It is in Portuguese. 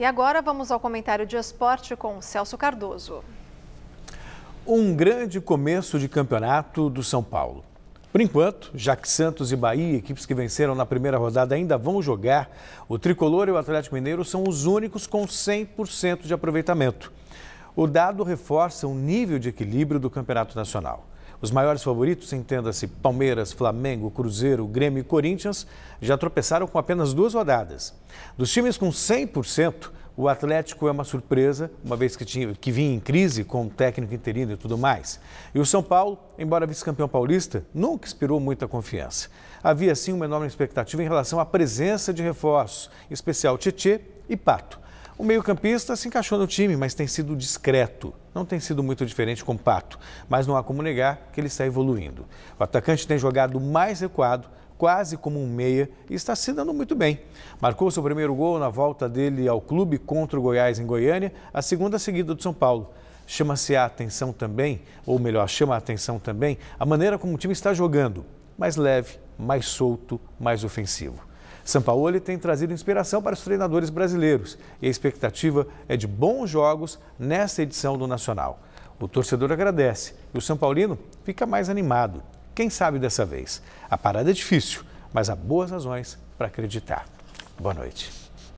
E agora vamos ao comentário de esporte com Celso Cardoso. Um grande começo de campeonato do São Paulo. Por enquanto, já que Santos e Bahia, equipes que venceram na primeira rodada, ainda vão jogar, o Tricolor e o Atlético Mineiro são os únicos com 100% de aproveitamento. O dado reforça o nível de equilíbrio do Campeonato Nacional. Os maiores favoritos, entenda-se Palmeiras, Flamengo, Cruzeiro, Grêmio e Corinthians, já tropeçaram com apenas duas rodadas. Dos times com 100%, o Atlético é uma surpresa, uma vez que, tinha, que vinha em crise com o técnico interino e tudo mais. E o São Paulo, embora vice-campeão paulista, nunca inspirou muita confiança. Havia sim uma enorme expectativa em relação à presença de reforços, em especial Tietê e Pato. O meio-campista se encaixou no time, mas tem sido discreto. Não tem sido muito diferente com o Pato, mas não há como negar que ele está evoluindo. O atacante tem jogado mais recuado, quase como um meia, e está se dando muito bem. Marcou seu primeiro gol na volta dele ao clube contra o Goiás em Goiânia, a segunda seguida do São Paulo. Chama-se a atenção também, ou melhor, chama a atenção também, a maneira como o time está jogando. Mais leve, mais solto, mais ofensivo. Sampaoli tem trazido inspiração para os treinadores brasileiros e a expectativa é de bons jogos nesta edição do Nacional. O torcedor agradece e o São Paulino fica mais animado. Quem sabe dessa vez? A parada é difícil, mas há boas razões para acreditar. Boa noite.